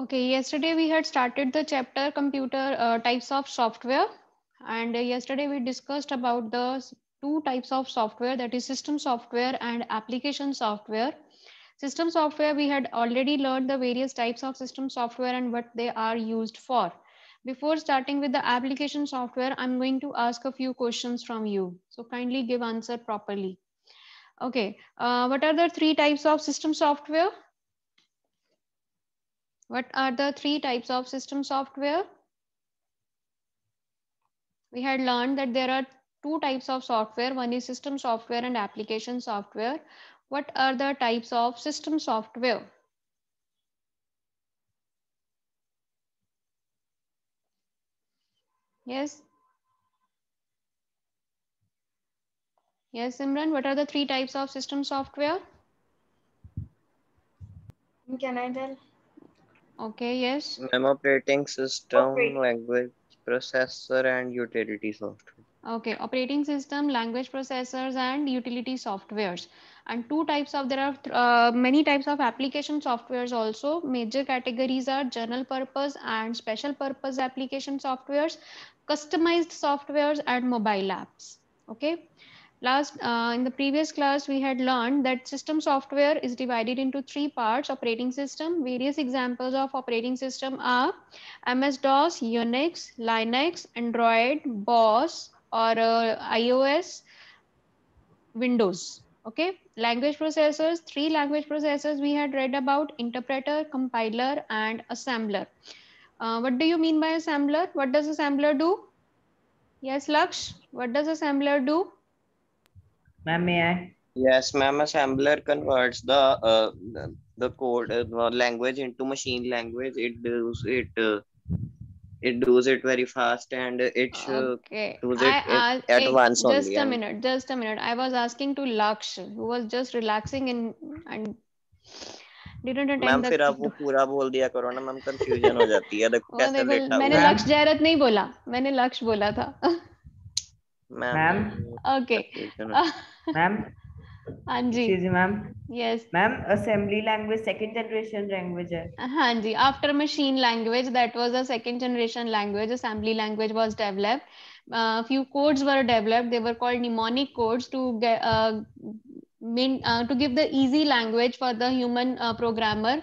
Okay, yesterday we had started the chapter computer uh, types of software and yesterday we discussed about the two types of software that is system software and application software. System software we had already learned the various types of system software and what they are used for. Before starting with the application software, I'm going to ask a few questions from you. So kindly give answer properly. Okay, uh, what are the three types of system software? What are the three types of system software? We had learned that there are two types of software. One is system software and application software. What are the types of system software? Yes. Yes, Simran, what are the three types of system software? Can I tell? Okay, yes. MIM operating system, okay. language processor and utility software. Okay, operating system, language processors and utility softwares. And two types of, there are uh, many types of application softwares also. Major categories are general purpose and special purpose application softwares, customized softwares and mobile apps. Okay. Last, uh, in the previous class, we had learned that system software is divided into three parts, operating system. Various examples of operating system are MS-DOS, Unix, Linux, Android, BOS, or uh, iOS, Windows. Okay, language processors, three language processors we had read about, interpreter, compiler, and assembler. Uh, what do you mean by assembler? What does assembler do? Yes, Laksh, what does assembler do? Ma'am, may I? Yes, ma'am. Assembler converts the uh, the, the code uh, the language into machine language. It does it. Uh, it does it very fast and it okay. does it I, at once just only. just a minute and... just a minute i was asking to laksh who was just relaxing in and didn't attend ma'am fir aap wo pura bol diya karo na ma'am confusion ho jati hai dekho kaise देखा maine laksh jairat nahi bola maine laksh bola tha Ma'am, okay, uh, Ma'am, हाँ जी जी ma'am yes ma'am assembly language, second generation language है हाँ जी after machine was that was a second generation language, assembly language was developed a few codes were developed they were called mnemonic codes to get, uh, mean uh, to give the easy language for the human uh, programmer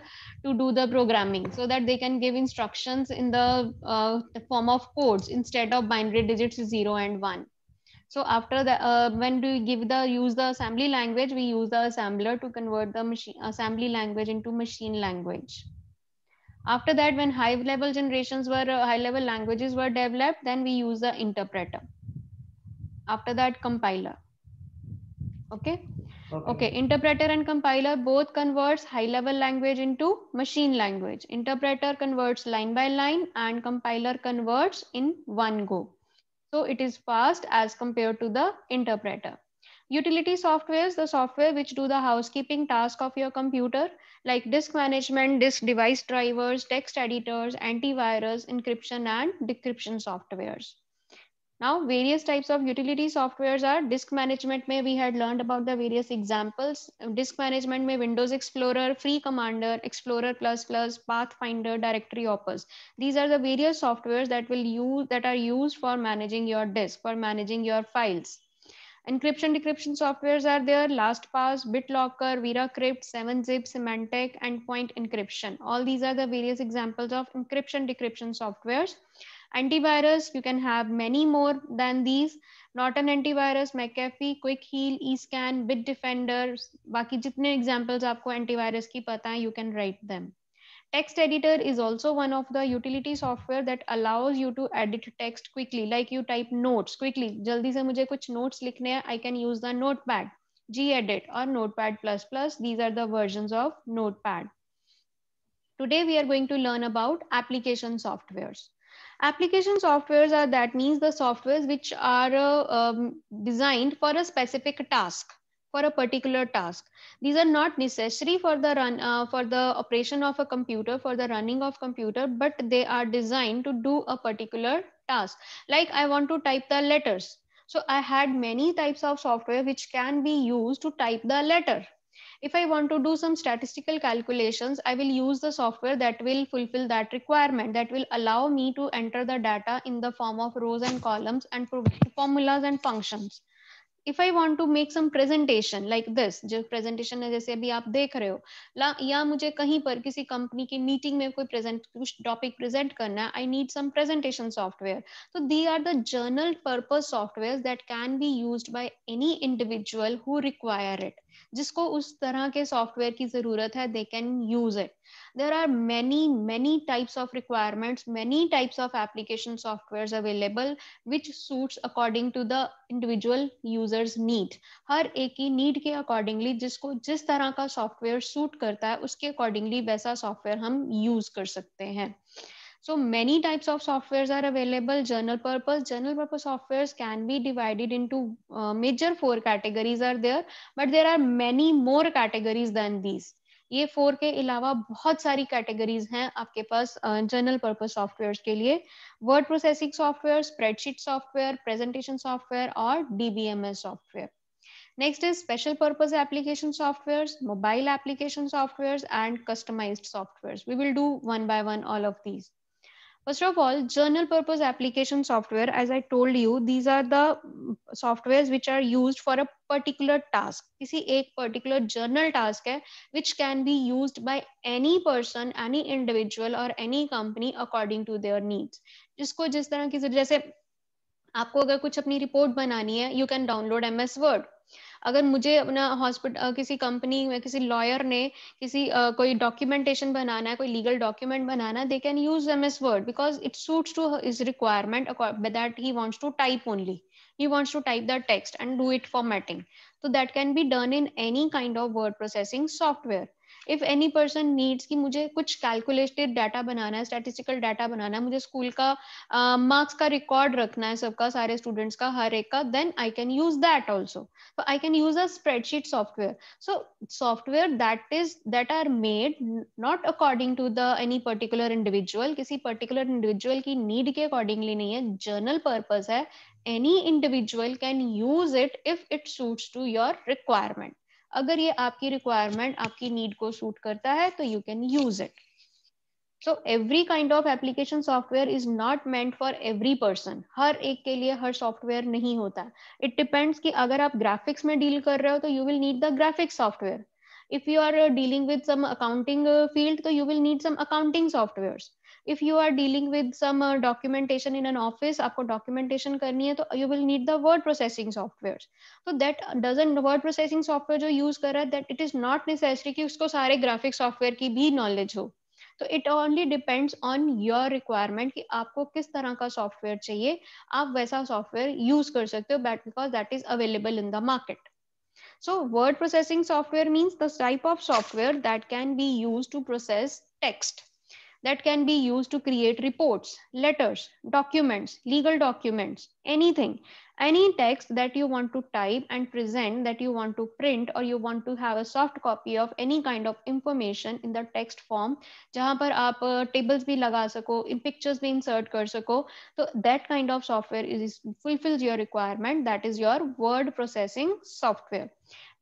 to do the programming so that they can give instructions in the, uh, the form of codes instead of binary digits 0 and 1 so after that, uh, when do you give the use the assembly language, we use the assembler to convert the machine assembly language into machine language. After that, when high level generations were uh, high level languages were developed, then we use the interpreter. After that, compiler. Okay. Okay. okay. interpreter and compiler both converts high level language into machine language interpreter converts line by line and compiler converts in one go so it is fast as compared to the interpreter. Utility softwares, the software which do the housekeeping task of your computer, like disk management, disk device drivers, text editors, antivirus, encryption and decryption softwares. Now, various types of utility softwares are disk management may we had learned about the various examples. Uh, disk management may Windows Explorer, Free Commander, Explorer++, Pathfinder, Directory Opus. These are the various softwares that will use that are used for managing your disk, for managing your files. Encryption decryption softwares are there, LastPass, BitLocker, VeraCrypt, 7-Zip, Symantec, Endpoint Encryption. All these are the various examples of encryption decryption softwares. Antivirus, you can have many more than these. Norton antivirus, McAfee, Quick Heal, eScan, defenders बाकी जितने examples आपको antivirus की पता है, you can write them. Text editor is also one of the utility software that allows you to edit text quickly. Like you type notes quickly. जल्दी से मुझे कुछ notes लिखने हैं, I can use the notepad, gedit or notepad++. These are the versions of notepad. Today we are going to learn about application softwares. Application softwares are that means the softwares which are uh, um, designed for a specific task for a particular task. These are not necessary for the run uh, for the operation of a computer for the running of computer, but they are designed to do a particular task. Like I want to type the letters. So I had many types of software which can be used to type the letter. If I want to do some statistical calculations, I will use the software that will fulfill that requirement that will allow me to enter the data in the form of rows and columns and formulas and functions. If I want to make some presentation like this, जो presentation है जैसे अभी आप देख रहे हो या मुझे कहीं पर किसी कंपनी की मीटिंग में कोई प्रेजेंट कुछ टॉपिक प्रेजेंट करना है I need some presentation software तो these are the general purpose software that can be use by any individual who require जिसको उस तरह के सॉफ्टवेयर की जरूरत है they can use it there are many many types of requirements many types of application software available which suits according to the individual users need हर एक ही नीड के अकॉर्डिंगली जिसको जिस तरह का सॉफ्टवेयर सूट करता है उसके अकॉर्डिंगली वैसा सॉफ्टवेयर हम यूज कर सकते हैं So many types of softwares are available. General purpose, general purpose softwares can be divided into uh, major four categories are there, but there are many more categories than these. ये four के अलावा बहुत सारी categories हैं आपके पास general purpose software के लिए word processing software spreadsheet software presentation software और DBMS software next is special purpose application softwares mobile application softwares and customized softwares we will do one by one all of these First of all, journal purpose application software, as I told you, these are the softwares which are used for a particular task. किसी एक particular journal task hai which can be used by any person, any individual or any company according to their needs. जिसको जिस तरह की जैसे आपको अगर कुछ अपनी रिपोर्ट बनानी है, you can download MS Word. अगर मुझे अपना हॉस्पिटल किसी कंपनी में किसी लॉयर ने किसी uh, कोई डॉक्यूमेंटेशन बनाना है कोई लीगल डॉक्यूमेंट बनाना they can use M S Word because it suits to is requirement that he wants to type only he wants to type the text and do it formatting so that can be done in any kind of word processing software if any person needs कि मुझे कुछ calculated data बनाना है statistical data बनाना है मुझे school का marks uh, का record रखना है सबका सारे स्टूडेंट्स का हर एक का then I can use that also तो I can use a spreadsheet software so software that is that are made not according to the any particular individual किसी पर्टिकुलर इंडिविजुअल की नीड के अकॉर्डिंगली नहीं है जर्नल पर्पज है any individual can use it if it suits to your requirement अगर ये आपकी requirement आपकी नीड को सूट करता है तो you can use it so every kind of application software is not meant for every person हर एक के लिए हर सॉफ्टवेयर नहीं होता इट डिपेंड्स कि अगर आप ग्राफिक्स में डील कर रहे हो तो you will need the graphics software if you are dealing with some accounting field so you will need some accounting softwares if you are dealing with some uh, documentation in an office aapko documentation karni hai to you will need the word processing softwares so that doesn't word processing software jo use kar raha that it is not necessary ki usko sare graphic software ki bhi knowledge ho तो it only depends on your requirement कि आपको किस तरह का software चाहिए आप वैसा software use कर सकते हो because that is available in the market So word processing software means the type of software that can be used to process text that can be used to create reports, letters, documents, legal documents, anything. Any text that you want to type and present, that you want to print, or you want to have a soft copy of any kind of information in the text form, जहाँ पर आप tables भी लगा सको, pictures भी insert कर सको, तो that kind of software is fulfills your requirement. That is your word processing software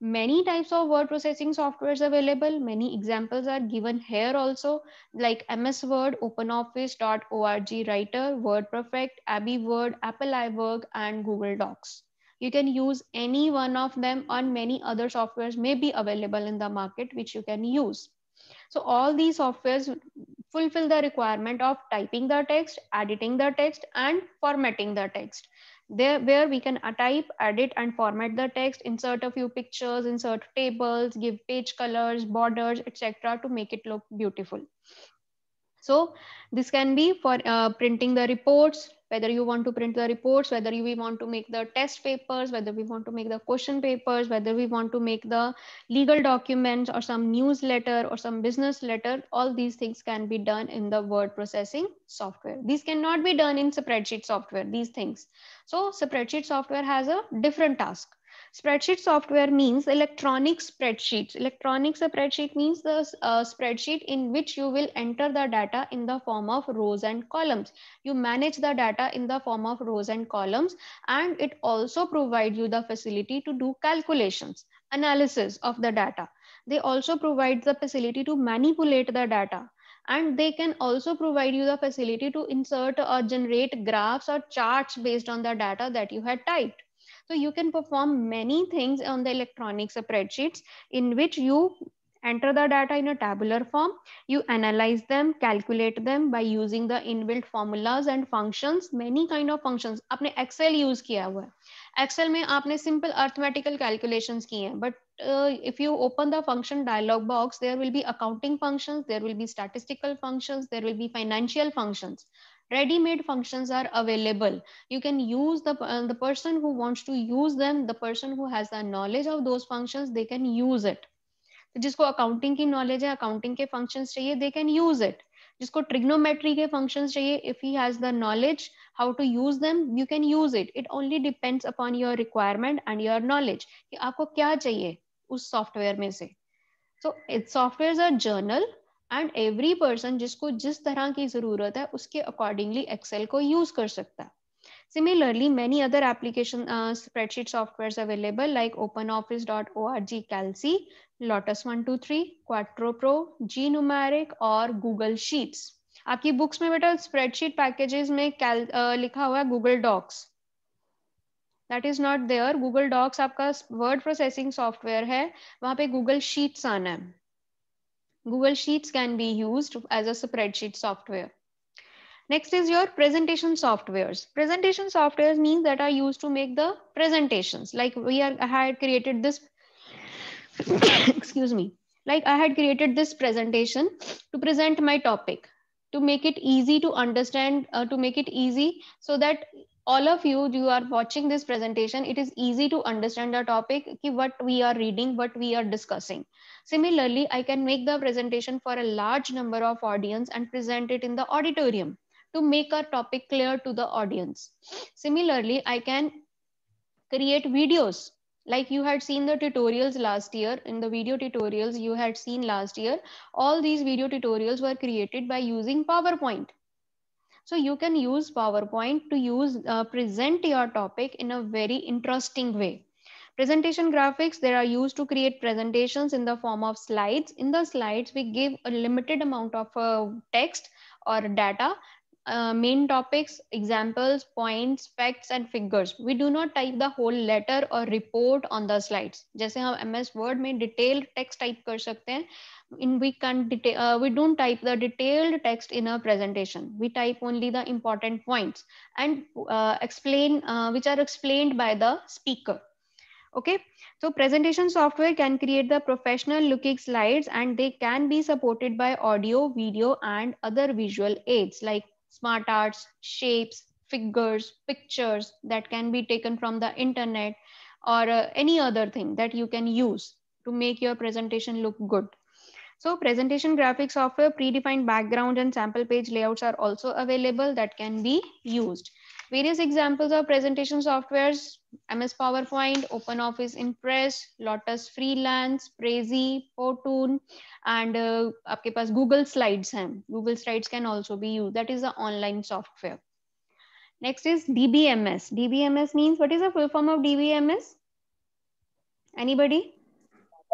many types of word processing softwares available. Many examples are given here also, like MS Word, OpenOffice.org Writer, WordPerfect, Abby Word, Apple iWork, and Google Docs. You can use any one of them and many other softwares may be available in the market, which you can use. So all these softwares fulfill the requirement of typing the text, editing the text, and formatting the text there where we can type, edit and format the text, insert a few pictures, insert tables, give page colors, borders, etc. to make it look beautiful. So this can be for uh, printing the reports, whether you want to print the reports, whether we want to make the test papers, whether we want to make the question papers, whether we want to make the legal documents or some newsletter or some business letter, all these things can be done in the word processing software. These cannot be done in spreadsheet software, these things. So spreadsheet software has a different task. Spreadsheet software means electronic spreadsheets. Electronic spreadsheet means the uh, spreadsheet in which you will enter the data in the form of rows and columns. You manage the data in the form of rows and columns, and it also provide you the facility to do calculations, analysis of the data. They also provide the facility to manipulate the data and they can also provide you the facility to insert or generate graphs or charts based on the data that you had typed. So you can perform many things on the electronic spreadsheets in which you enter the data in a tabular form. You analyze them, calculate them by using the inbuilt formulas and functions, many kind of functions. आपने Excel use किया हुआ है Excel में आपने simple arithmetical calculations की हैं but uh, if you open the function dialog box, there will be accounting functions, there will be statistical functions, there will be financial functions ready made functions are available you can use the uh, the person who wants to use them the person who has the knowledge of those functions they can use it jisko accounting ki knowledge hai accounting ke functions they can use it jisko trigonometry ke functions chahiye if he has the knowledge how to use them you can use it it only depends upon your requirement and your knowledge ki aapko kya chahiye us software so its software is a journal and every person जिसको जिस तरह की जरूरत है उसके accordingly Excel को use कर सकता है similarly many other application spreadsheet software like Open Office dot O R G Calc Lotus one two three Quattro Pro Gnumeric और गूगल शीट्स आपकी बुक्स में बेटा स्प्रेडशीट पैकेजेस में कैल, uh, लिखा हुआ है Google Docs that is not there Google Docs आपका वर्ड प्रोसेसिंग सॉफ्टवेयर है वहां पे गूगल शीट्स आना है Google Sheets can be used as a spreadsheet software. Next is your presentation softwares. Presentation softwares means that are used to make the presentations. Like we are, I had created this, excuse me, like I had created this presentation to present my topic, to make it easy to understand, uh, to make it easy so that all of you, you are watching this presentation, it is easy to understand the topic, what we are reading, what we are discussing. Similarly, I can make the presentation for a large number of audience and present it in the auditorium to make our topic clear to the audience. Similarly, I can create videos like you had seen the tutorials last year in the video tutorials you had seen last year all these video tutorials were created by using powerpoint so you can use PowerPoint to use uh, present your topic in a very interesting way. Presentation graphics, they are used to create presentations in the form of slides. In the slides, we give a limited amount of uh, text or data uh, main topics, examples, points, facts, and figures. We do not type the whole letter or report on the slides. Just like MS Word में detailed text type कर सकते In we can uh, we don't type the detailed text in a presentation. We type only the important points and uh, explain, uh, which are explained by the speaker. Okay, so presentation software can create the professional looking slides and they can be supported by audio, video, and other visual aids like smart arts, shapes, figures, pictures that can be taken from the internet or uh, any other thing that you can use to make your presentation look good. So presentation graphics software, predefined background and sample page layouts are also available that can be used. Various examples of presentation softwares, MS PowerPoint, OpenOffice Impress, Lotus Freelance, Prezi, Powtoon, and uh, आपके Google Slides हैं. Google Slides can also be used. That is the online software. Next is DBMS. DBMS means what is the full form of DBMS? Anybody?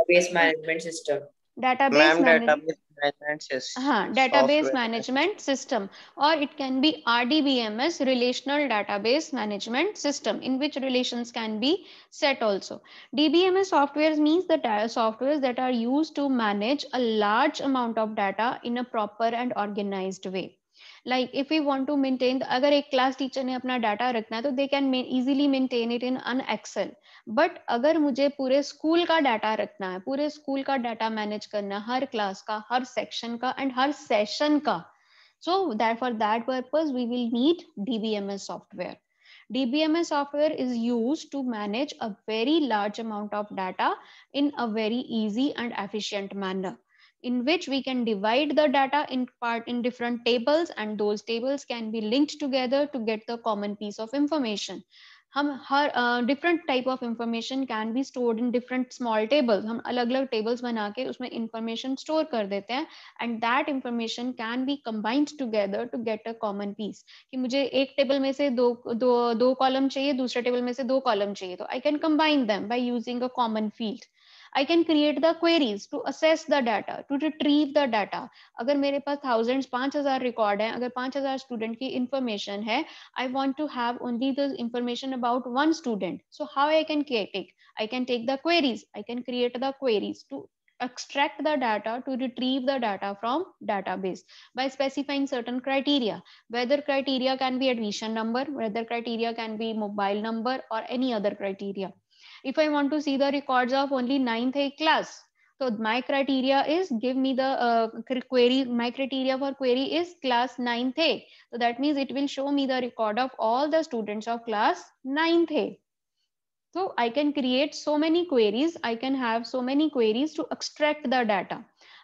Database management system. Database management. Database management system. Uh -huh. Database Software. management system or it can be RDBMS relational database management system in which relations can be set also. DBMS softwares means the softwares that are used to manage a large amount of data in a proper and organized way. Like if we want to maintain, अगर एक class teacher ने अपना data रखना तो they can easily maintain it in an Excel. But अगर मुझे पूरे school का डाटा रखना है पूरे स्कूल का डाटा मैनेज करना हर क्लास का हर सेक्शन का एंड हर सेशन का so that for that purpose we will need DBMS software DBMS software is use to manage a very large amount of data in a very easy and efficient manner in which we can divide the data in part in different tables and those tables can be linked together to get the common piece of information हम हर different type of information can be stored in different small tables हम अलग अलग tables बना के उसमें information store कर देते हैं and that information can be combined together to get a common piece कि मुझे एक टेबल में से दो दो दो कॉलम चाहिए दूसरे टेबल में से दो कॉलम चाहिए तो I can combine them by using a common field I can create the queries to assess the data, to retrieve the data. Agar mere paas thousands, 5000 record hai, 5000 student ki information hai, I want to have only the information about one student. So how I can take? I can take the queries. I can create the queries to extract the data to retrieve the data from database by specifying certain criteria whether criteria can be admission number whether criteria can be mobile number or any other criteria if I want to see the records of only ninth A class, so my criteria is give me the uh, query. My criteria for query is class 9th A. So that means it will show me the record of all the students of class 9th A. So I can create so many queries. I can have so many queries to extract the data.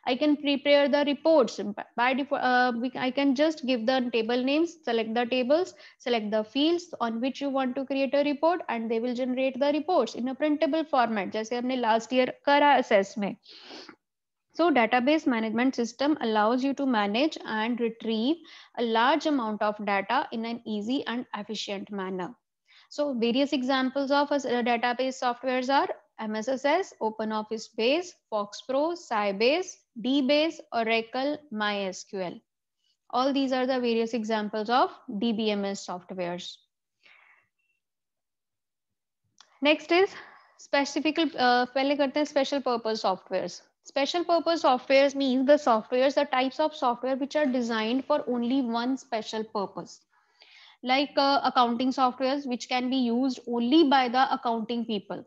I can prepare the reports. By default, uh, we, I can just give the table names, select the tables, select the fields on which you want to create a report and they will generate the reports in a printable format. Just हमने last year Kara assessment. So database management system allows you to manage and retrieve a large amount of data in an easy and efficient manner. So various examples of uh, database softwares are MSSS, OpenOffice Base, Fox Pro, Sybase, DBase, Oracle, MySQL. All these are the various examples of DBMS softwares. Next is specific, uh, special purpose softwares. Special purpose softwares means the softwares, the types of software which are designed for only one special purpose. Like uh, accounting softwares, which can be used only by the accounting people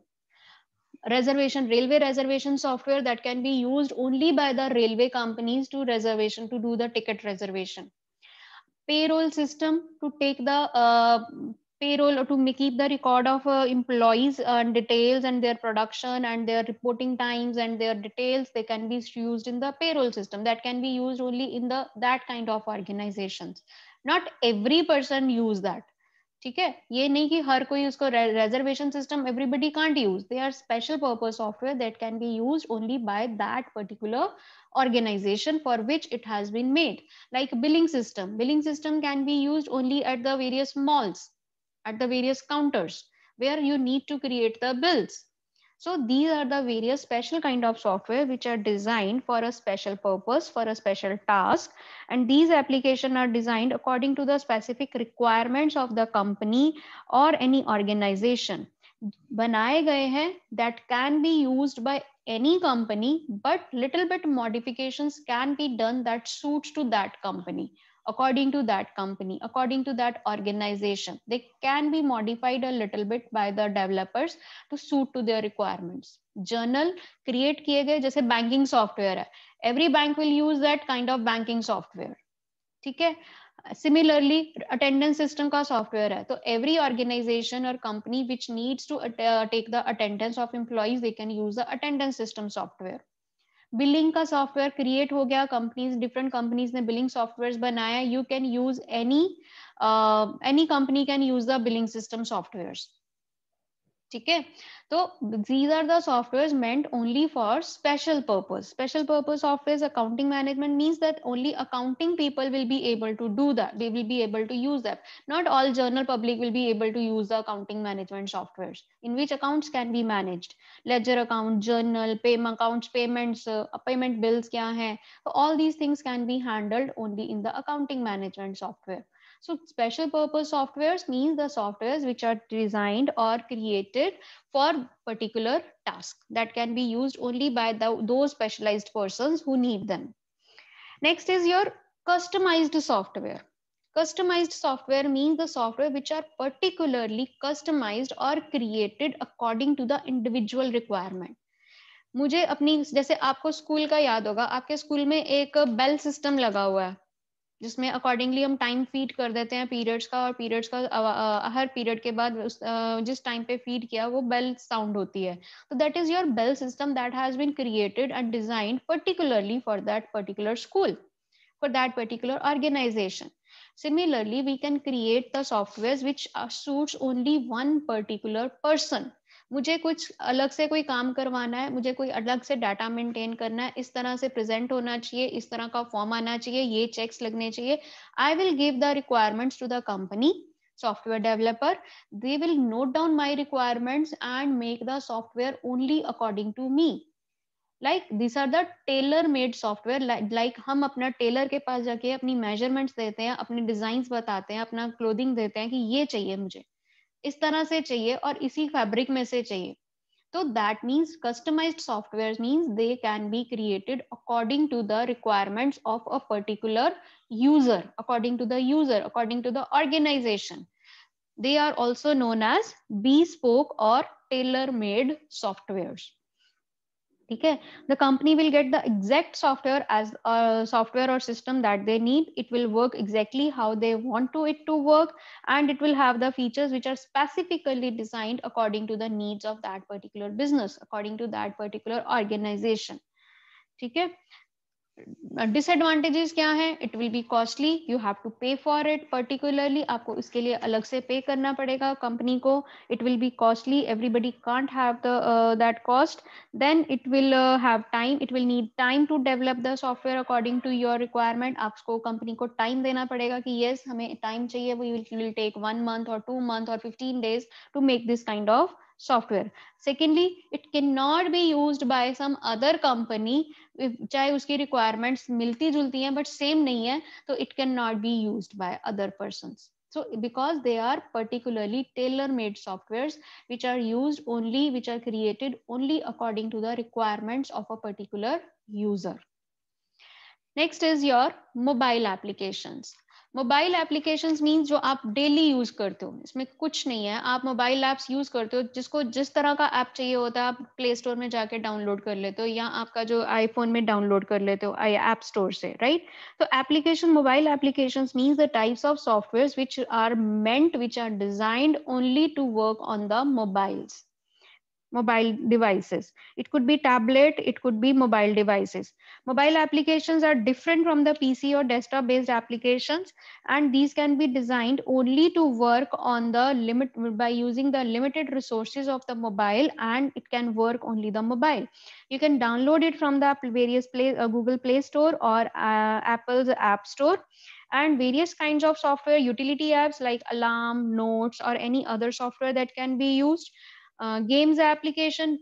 reservation railway reservation software that can be used only by the railway companies to reservation to do the ticket reservation payroll system to take the uh, payroll or to keep the record of uh, employees and details and their production and their reporting times and their details they can be used in the payroll system that can be used only in the that kind of organizations not every person use that ठीक है ये नहीं कि हर कोई उसको reservation system everybody can't use they are special purpose software that can be use only by that particular organization for which it has been made like billing system billing system can be used only at the various malls at the various counters where you need to create the bills So these are the various special kind of software which are designed for a special purpose, for a special task. And these applications are designed according to the specific requirements of the company or any organization. बनाए गए हैं that can be used by any company, but little bit modifications can be done that suits to that company according to that company, according to that organization. They can be modified a little bit by the developers to suit to their requirements. Journal create किए गए जैसे banking software है. Every bank will use that kind of banking software. ठीक है similarly attendance system का software है तो every organization or company which needs to uh, take the attendance of employees they can use the attendance system software billing का software create हो गया companies different companies ने billing software बनाया you can use any any company can use the billing system software ठीक है तो these are the software meant only for special purpose special purpose software accounting management means that only accounting people will be able to do that they will be able to use that not all general public will be able to use the accounting management software in which accounts can be manage ledger account journal account payment payment bills क्या है all these things can be handled only in the accounting management software So special purpose softwares means the softwares which are designed or created for particular task that can be used only by the, those specialized persons who need them. Next is your customized software. Customized software means the software which are particularly customized or created according to the individual requirement. मुझे अपनी जैसे आपको school का याद होगा आपके school में एक बेल सिस्टम लगा हुआ है जिसमें अकॉर्डिंगली हम टाइम फीड कर देते हैं पीरियड्स का और पीरियड्स का आ, हर पीरियड के बाद उस, आ, जिस टाइम पे फीड किया वो बेल साउंड होती है तो that is your bell system that has been created and design particularly for that particular school for that particular organization similarly we can create the software which suits only one particular person मुझे कुछ अलग से कोई काम करवाना है मुझे कोई अलग से डाटा मेंटेन करना है इस तरह से प्रेजेंट होना चाहिए इस तरह का फॉर्म आना चाहिए ये चेक्स लगने चाहिए I will give the requirements to the company software developer they will note down my requirements and make the software only according to me like this are the tailor made software like हम अपना Taylor के पास जाके अपनी measurements देते हैं अपने design बताते हैं अपना क्लोदिंग देते हैं कि ये चाहिए मुझे इस तरह से चाहिए और इसी फैब्रिक में से चाहिए तो that means customize software means they can be created according to the requirements of a particular user according to the user according to the organization they are also known as bespoke और tailor made software ठीक है the company will get the exact software as software और system that they need it will work exactly how they want to it to work and it will have the features which are specifically designed according to the needs of that particular business according to that particular organization ठीक है disadvantages uh, क्या है it will be costly you have to pay for it particularly आपको इसके लिए अलग से पे करना पड़ेगा कंपनी को it will be costly everybody can't have that cost then it will have time it will need time to develop the software according to your requirement आपको कंपनी को टाइम देना पड़ेगा कि येस yes, हमें time चाहिए we will take one month और two month और fifteen days to make this kind of software secondly it cannot be used by some other company चाहे उसकी रिक्वायरमेंट्स मिलती जुलती हैं बट सेम नहीं है तो it can not be use by other person so because they are particularly tailor made software which are use only which are created only according to the requirement of a particular user next is your mobile application mobile application means जो आप daily use करते हो इसमें कुछ नहीं है आप mobile apps use करते हो जिसको जिस तरह का ऐप चाहिए होता है आप प्ले स्टोर में जाके डाउनलोड कर लेते हो या आपका जो आईफोन में डाउनलोड कर लेते हो ऐप स्टोर से राइट तो application mobile application means the types of software which are meant which are designed only to work on the mobiles mobile devices. It could be tablet, it could be mobile devices. Mobile applications are different from the PC or desktop based applications and these can be designed only to work on the limit by using the limited resources of the mobile and it can work only the mobile. You can download it from the various play, uh, Google Play Store or uh, Apple's App Store and various kinds of software utility apps like alarm notes or any other software that can be used uh, games application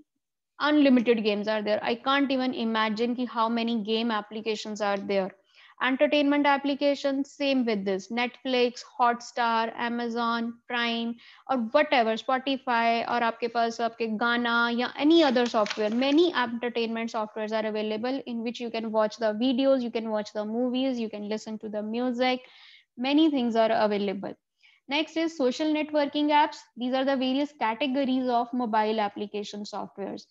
unlimited games are there i can't even imagine ki how many game applications are there entertainment applications same with this netflix hotstar amazon prime or whatever spotify or aapke paas aapke gaana ya any other software many entertainment softwares are available in which you can watch the videos you can watch the movies you can listen to the music many things are available Next is social networking apps. These are the various categories of mobile application softwares.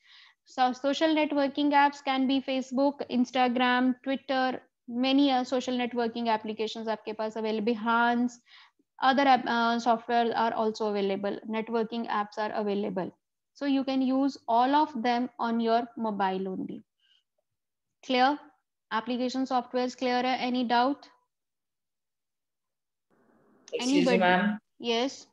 So social networking apps can be Facebook, Instagram, Twitter, many uh, social networking applications are available Hans, other uh, software are also available. Networking apps are available. So you can use all of them on your mobile only. Clear? Application software is clearer. Eh? Any doubt? ma'am. Yes.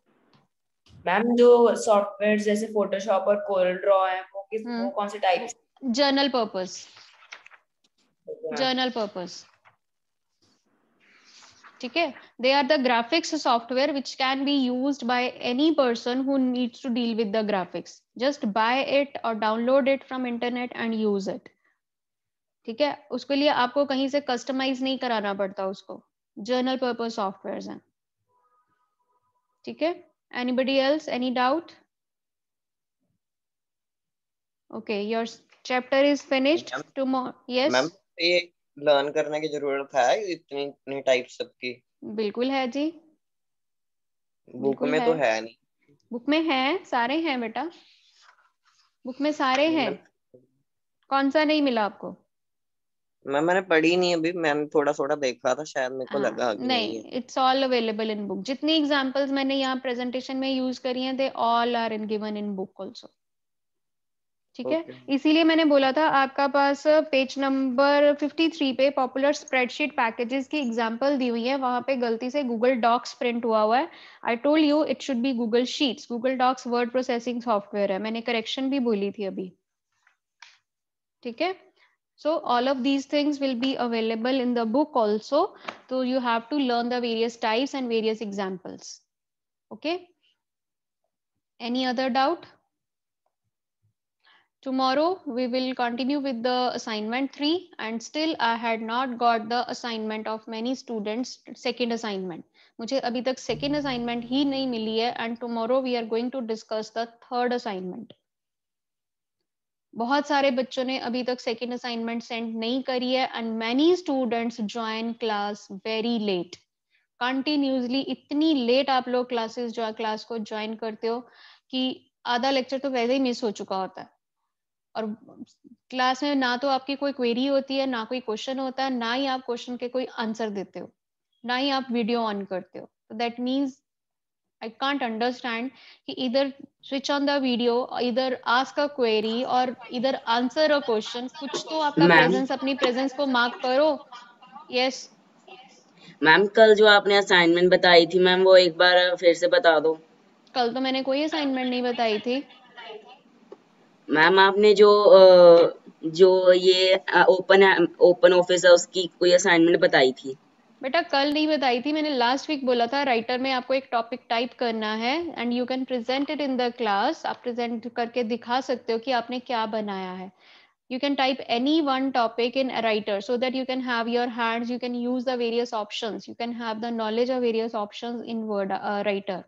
जो software जैसे Photoshop और Corel Draw है वो किस हम्म। कौन से type journal general ठीक है they are the graphics software which can be use by any person who needs to deal with the graphics just buy it और download it from internet and use it ठीक है उसके लिए आपको कहीं से कस्टमाइज नहीं कराना पड़ता उसको जर्नल पर्पज सॉफ्टवेयर हैं ठीक है anybody else any doubt okay your chapter is finished more yes ये लर्न करने की जरूरत है इतनी इतनी टाइप सबकी बिल्कुल है जी बुक में है। तो है नहीं बुक में है सारे हैं बेटा बुक में सारे हैं कौन सा नहीं मिला आपको मैं मैंने पढ़ी नहीं अभी मैंने थोड़ा थोड़ा देखा था शायद मेरे को हाँ, लगा नहीं it's all available in book जितनी एग्जांपल्स मैंने यहाँ प्रेजेंटेशन में यूज करी हैं they all are in given in book also ठीक है इसीलिए मैंने बोला था आपका पास पेज नंबर 53 पे पॉपुलर स्प्रेडशीट पैकेजेस की एग्जांपल दी हुई है वहां पे गलती से गूगल डॉक्स प्रिंट हुआ हुआ है I told you it should be Google sheets Google docs word processing software है मैंने करेक्शन भी बोली थी अभी ठीक है So all of these things will be available in the book also. So you have to learn the various types and various examples. Okay. Any other doubt? Tomorrow we will continue with the assignment three and still I had not got the assignment of many students second assignment. मुझे अभी तक second assignment ही नहीं मिली है and tomorrow we are going to discuss the third assignment. बहुत सारे बच्चों ने अभी तक सेकेंड असाइनमेंट सेंड नहीं करी है and many students join class very late continuously इतनी लेट आप लोग क्लासेस जो क्लास को ज्वाइन करते हो कि आधा लेक्चर तो वैसे ही मिस हो चुका होता है और क्लास में ना तो आपकी कोई क्वेरी होती है ना कोई क्वेश्चन होता है ना ही आप क्वेश्चन के कोई आंसर देते हो ना ही आप वीडियो ऑन करते हो तो that means I can't understand. He either switch on the video, either ask a query or either answer a question. कुछ तो आपका presence अपनी presence को mark करो. Yes. मैम कल जो आपने असाइनमेंट बताई थी मैम वो एक बार फिर से बता दो कल तो मैंने कोई असाइनमेंट नहीं बताई थी मैम आपने जो जो ये ओपन ओपन ऑफिस है उसकी कोई असाइनमेंट बताई थी बेटा कल नहीं बताई थी मैंने लास्ट वीक बोला था राइटर में आपको एक टॉपिक टाइप करना है and you can present it in the class आप प्रेजेंट करके दिखा सकते हो कि आपने क्या बनाया है you can type any one topic in writer so that you can have your hands you can use the various options you can have the knowledge of various options in word writer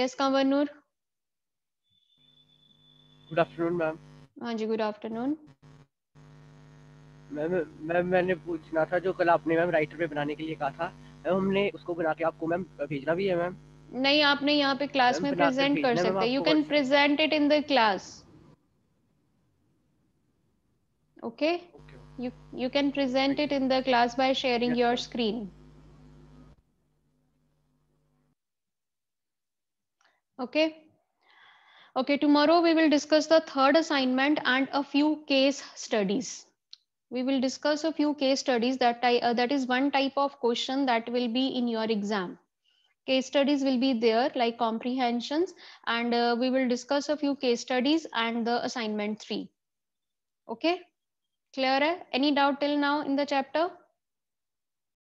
yes Kanwarnoor good afternoon ma'am हां जी good afternoon ma'am मैंने पूछना था जो कल आपने ma'am writer पे बनाने के लिए कहा था मैम हमने उसको बना के आपको मैम भेजना भी है मैम नहीं आपने यहाँ पे क्लास में प्रेजेंट कर सकते you can present it in class okay you you can present it in the by sharing your screen okay okay tomorrow we will discuss the third assignment and a few case studies we will discuss a few case studies that, uh, that is one type of question that will be in your exam. Case studies will be there like comprehensions and uh, we will discuss a few case studies and the assignment three. Okay, clear? Any doubt till now in the chapter?